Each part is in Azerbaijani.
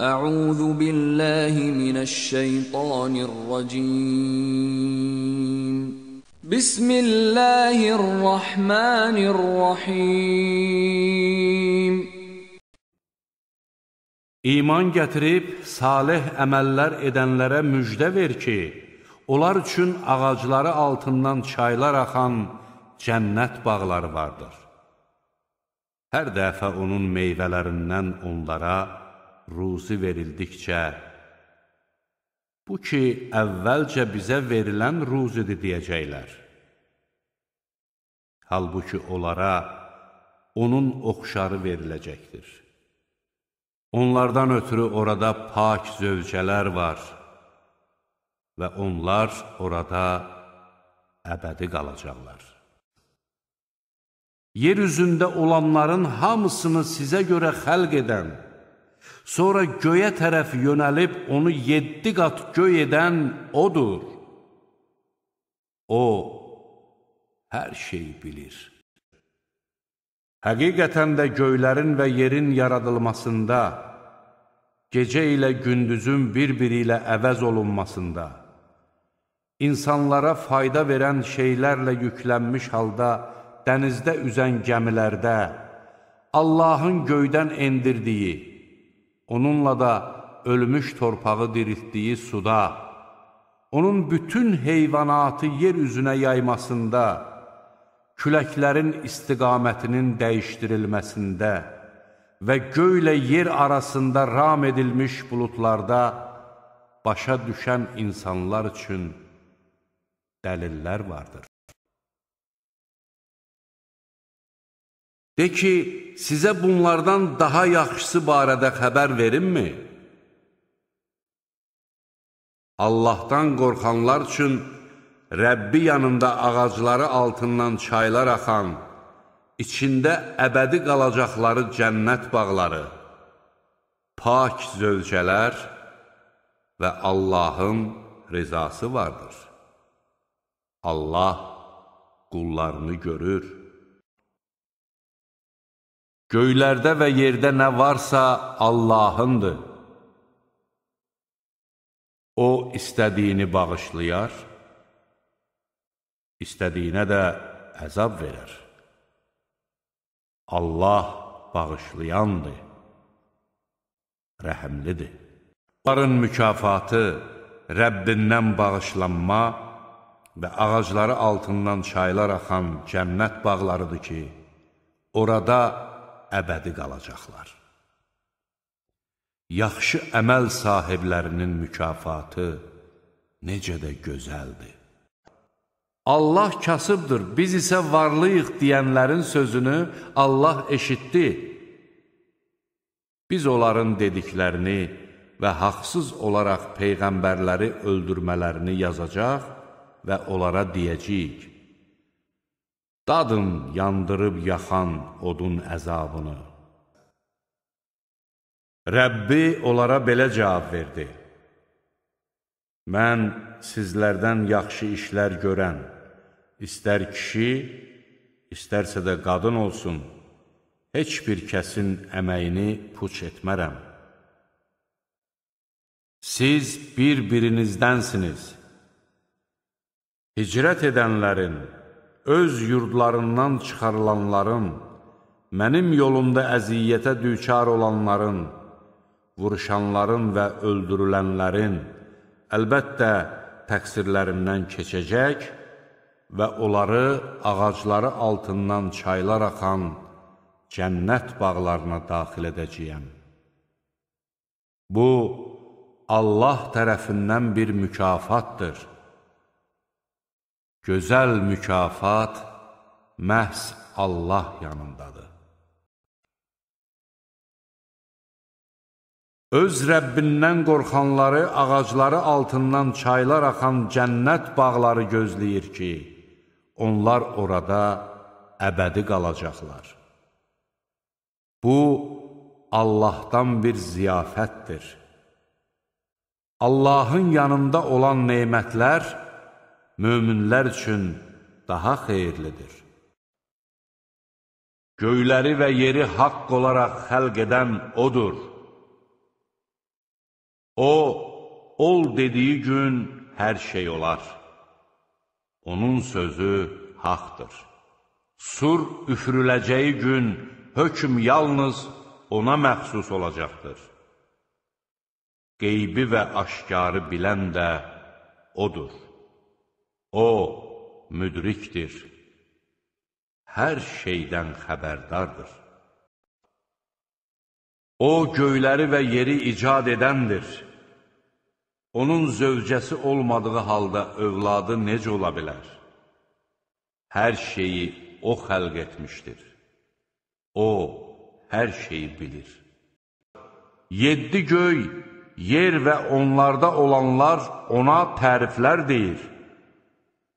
أعوذ بالله من الشيطان الرجيم بسم الله الرحمن الرحيم İman gətirib salih əməllər edənlərə müjdə ver ki, onlar üçün ağacları altından çaylar axan cənnət bağları vardır. Hər dəfə onun meyvələrindən onlara ruzi verildikcə, bu ki, əvvəlcə bizə verilən ruzidir deyəcəklər. Halbuki onlara onun oxşarı veriləcəkdir. Onlardan ötürü orada pak zövcələr var və onlar orada əbədi qalacaqlar. Yer üzündə olanların hamısını sizə görə xəlq edən, Sonra göyə tərəf yönəlib onu yeddi qat göy edən odur. O, hər şey bilir. Həqiqətən də göylərin və yerin yaradılmasında, gecə ilə gündüzün bir-biri ilə əvəz olunmasında, insanlara fayda verən şeylərlə yüklənmiş halda dənizdə üzən gəmilərdə, Allahın göydən endirdiyi, onunla da ölmüş torpağı diriltdiyi suda, onun bütün heyvanatı yer üzünə yaymasında, küləklərin istiqamətinin dəyişdirilməsində və göylə yer arasında ram edilmiş bulutlarda başa düşən insanlar üçün dəlillər vardır. De ki, sizə bunlardan daha yaxşısı barədə xəbər verinmi? Allahdan qorxanlar üçün Rəbbi yanında ağacları altından çaylar axan, içində əbədi qalacaqları cənnət bağları, pak zövcələr və Allahın rizası vardır. Allah qullarını görür. Göylərdə və yerdə nə varsa Allahındır. O, istədiyini bağışlayar, istədiyinə də əzab verər. Allah bağışlayandır, rəhəmlidir. Onların mükafatı Rəbbindən bağışlanma və ağacları altından çaylar axan cənnət bağlarıdır ki, orada əbədi qalacaqlar. Yaxşı əməl sahiblərinin mükafatı necə də gözəldir. Allah kasıbdır, biz isə varlıyıq deyənlərin sözünü Allah eşitdi. Biz onların dediklərini və haqsız olaraq peyğəmbərləri öldürmələrini yazacaq və onlara deyəcəyik. Dadın yandırıb yaxan odun əzabını. Rəbbi onlara belə cavab verdi. Mən sizlərdən yaxşı işlər görən, istər kişi, istərsə də qadın olsun, heç bir kəsin əməyini puç etmərəm. Siz bir-birinizdənsiniz. Hicrət edənlərin, öz yurdlarından çıxarılanların, mənim yolumda əziyyətə düçar olanların, vuruşanların və öldürülənlərin əlbəttə təqsirlərindən keçəcək və onları ağacları altından çaylar axan cənnət bağlarına daxil edəcəyəm. Bu, Allah tərəfindən bir mükafatdır gözəl mükafat məhz Allah yanındadır. Öz Rəbbindən qorxanları ağacları altından çaylar axan cənnət bağları gözləyir ki, onlar orada əbədi qalacaqlar. Bu, Allahdan bir ziyafətdir. Allahın yanında olan neymətlər, möminlər üçün daha xeyirlidir. Göyləri və yeri haqq olaraq xəlq edən O'dur. O, ol dediyi gün hər şey olar. Onun sözü haqdır. Sur üfürüləcəyi gün hökm yalnız ona məxsus olacaqdır. Qeybi və aşkarı bilən də O'dur. O müdrikdir, hər şeydən xəbərdardır. O, göyləri və yeri icad edəndir. Onun zövcəsi olmadığı halda övladı necə ola bilər? Hər şeyi O xəlq etmişdir. O, hər şeyi bilir. Yeddi göy, yer və onlarda olanlar ona təriflər deyir.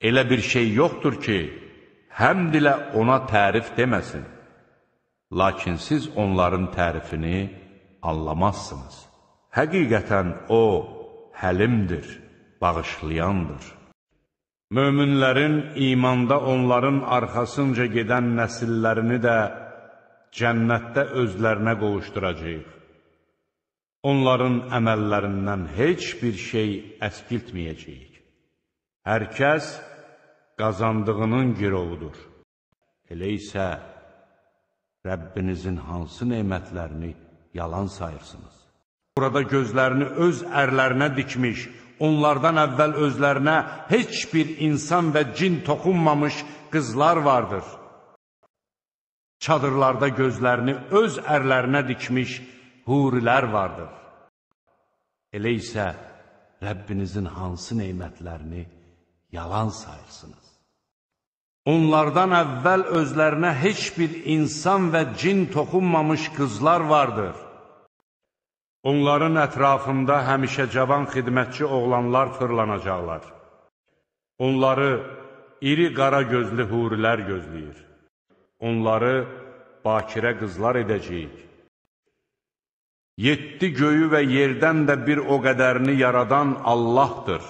Elə bir şey yoxdur ki, həmd ilə ona tərif deməsin. Lakin siz onların tərifini anlamazsınız. Həqiqətən o, həlimdir, bağışlayandır. Möminlərin imanda onların arxasınca gedən nəsillərini də cənnətdə özlərinə qovuşduracaq. Onların əməllərindən heç bir şey əskiltməyəcəyik. Hər kəs qazandığının girovudur. Elə isə Rəbbinizin hansı neymətlərini yalan sayırsınız? Burada gözlərini öz ərlərinə dikmiş, onlardan əvvəl özlərinə heç bir insan və cin toxunmamış qızlar vardır. Çadırlarda gözlərini öz ərlərinə dikmiş hurilər vardır. Elə isə Rəbbinizin hansı neymətlərini yalan sayırsınız? yalan sayırsınız. Onlardan əvvəl özlərinə heç bir insan və cin toxunmamış qızlar vardır. Onların ətrafında həmişə cavan xidmətçi oğlanlar fırlanacaqlar. Onları iri qara gözlü hurilər gözləyir. Onları bakirə qızlar edəcəyik. Yetdi göyü və yerdən də bir o qədərini yaradan Allahdır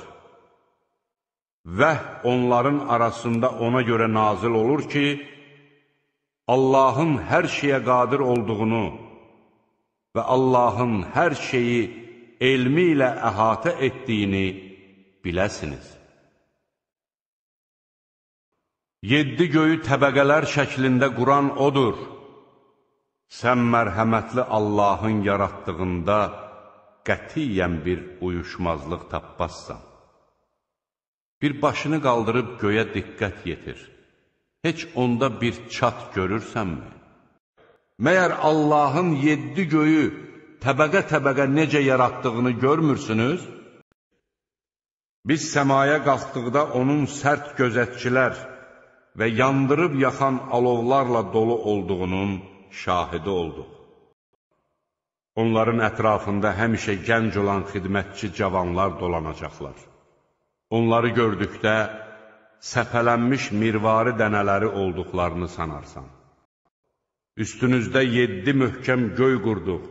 vəh onların arasında ona görə nazil olur ki, Allahın hər şeyə qadir olduğunu və Allahın hər şeyi elmi ilə əhatə etdiyini biləsiniz. Yeddi göyü təbəqələr şəklində quran odur. Sən mərhəmətli Allahın yaratdığında qətiyyən bir uyuşmazlıq tapmazsan. Bir başını qaldırıb göyə diqqət yetir. Heç onda bir çat görürsənmi? Məyər Allahın yeddi göyü təbəqə-təbəqə necə yaratdığını görmürsünüz? Biz səmaya qalxdıqda onun sərt gözətçilər və yandırıb yaxan alovlarla dolu olduğunun şahidi olduq. Onların ətrafında həmişə gənc olan xidmətçi cavanlar dolanacaqlar. Onları gördükdə səpələnmiş mirvari dənələri olduqlarını sanarsan. Üstünüzdə yeddi möhkəm göy qurduq.